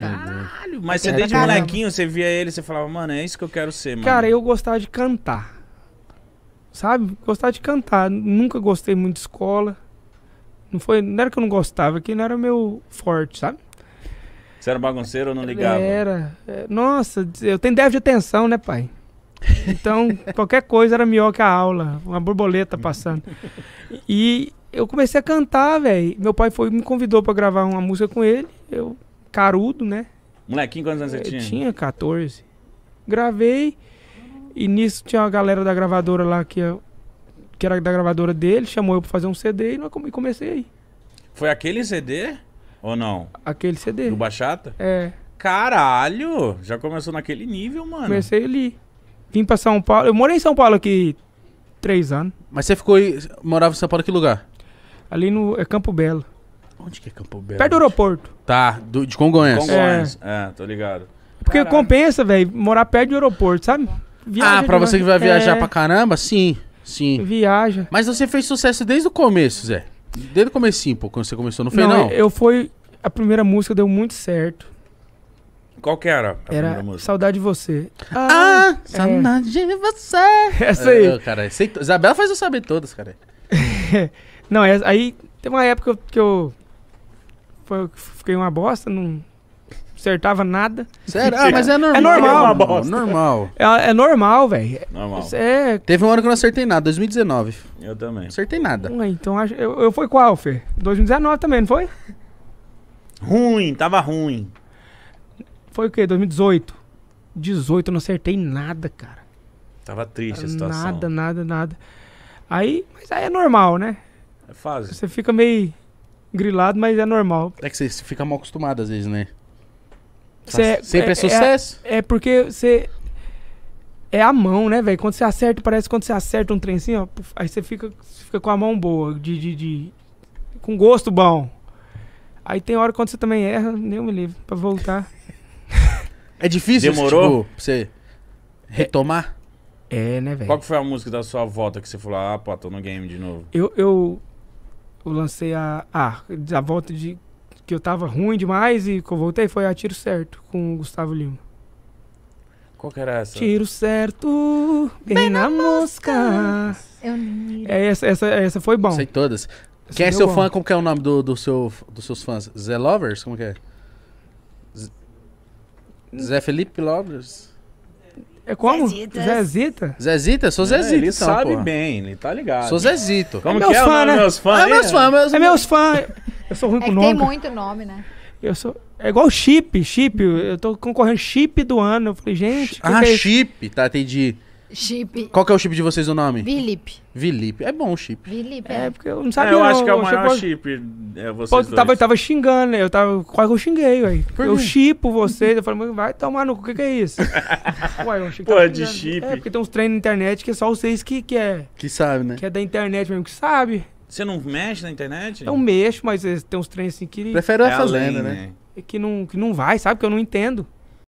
É, né? Caralho, mas você desde caramba. molequinho, você via ele, você falava, mano, é isso que eu quero ser, mano. Cara, eu gostava de cantar. Sabe? Gostava de cantar. Nunca gostei muito de escola. Não, foi, não era que eu não gostava, que não era meu forte, sabe? Você era bagunceiro ou não ligava? Era. É, nossa, eu tenho déficit de atenção, né, pai? Então, qualquer coisa era melhor que a aula, uma borboleta passando. E eu comecei a cantar, velho. Meu pai foi, me convidou para gravar uma música com ele. Eu carudo, né? Molequinho, quantos anos você é, tinha? Eu tinha 14. Gravei. E nisso tinha uma galera da gravadora lá que, que era da gravadora dele, chamou eu pra fazer um CD e comecei aí. Foi aquele CD? Ou não? Aquele CD. Do Bachata? É. Caralho! Já começou naquele nível, mano. Comecei ali. Vim pra São Paulo. Eu morei em São Paulo aqui três anos. Mas você ficou. Morava em São Paulo em que lugar? Ali no. É Campo Belo. Onde que é Campo Belo? Perto do aeroporto. Tá, do, de Congonhas. Congonhas, é, é tô ligado. É porque Caralho. compensa, velho, morar perto do aeroporto, sabe? Ah, Viaja ah, pra você que vai viajar é... pra caramba? Sim, sim. Viaja. Mas você fez sucesso desde o começo, Zé. Desde o comecinho, pô, quando você começou, não foi não? não? eu fui... A primeira música deu muito certo. Qual que era? era Saudade de Você. Ah, ah é. Saudade de Você. Essa aí. É, eu, cara, Isabela faz eu saber todas, cara. não, é, aí teve uma época que eu, que eu foi, fiquei uma bosta, não acertava nada. Sério? Ah, mas é, é normal. É normal. É, normal. é, é normal, velho. Normal. É... Teve um ano que eu não acertei nada, 2019. Eu também. Acertei nada. Ué, então eu, eu fui qual, Fê? 2019 também, não foi? Ruim, tava ruim. Foi o quê? 2018? 18 eu não acertei nada, cara. Tava triste a situação. Nada, nada, nada. Aí, mas aí é normal, né? É fácil. Você fica meio grilado, mas é normal. É que você fica mal acostumado às vezes, né? Cê, é- sempre é, é, é sucesso. É, é porque você. É a mão, né, velho? Quando você acerta, parece que quando você acerta um trem assim, ó. Aí você fica, fica com a mão boa, de, de, de, com gosto bom. Aí tem hora quando você também erra, nem me livro pra voltar. é difícil Demorou tipo, pra você retomar? É, né, velho? Qual que foi a música da sua volta que você falou, ah, pô, tô no game de novo? Eu, eu eu lancei a, a, a volta de que eu tava ruim demais e que eu voltei foi a Tiro Certo com o Gustavo Lima. Qual que era essa? Tiro certo, bem, bem na, na mosca. Eu não é, essa, essa, essa foi bom. Sei todas. Essa Quem é seu bom. fã? Como que é o nome do, do seu, dos seus fãs? Zé Lovers? Como que é? Z... Zé Felipe Lovers? É como? Zezita? Zezita? Sou é, Zezita. É, ele então, sabe porra. bem, ele tá ligado. Sou Zezito. Como é que é fã, né? meus fãs? É meus fãs, é meus É meus fãs. Eu sou ruim é com nome. tem muito nome, né? Eu sou... É igual chip, chip. Eu tô concorrendo chip do ano. Eu falei, gente... Ah, é chip. Tá, entendi. Chip. Qual que é o chip de vocês o nome? Vilipe. Vilipe. É bom o chip. Vilipe, é, é. porque eu não é, sabia. É, eu acho não, que é o maior chip. é vocês Pô, dois. Tava, eu tava xingando, né? eu tava. Quase eu xinguei, velho. Eu chipo vocês. Eu falei, vai tomar no cu, o que, que é isso? Ué, eu xinguei. Tá é de chip. É, porque tem uns treinos na internet que é só vocês que, que é. Que sabe, né? Que é da internet mesmo, que sabe. Você não mexe na internet? Eu mexo, mas eh, tem uns treinos assim que. Prefere é essa né? né? É que não, que não vai, sabe? Que eu não entendo.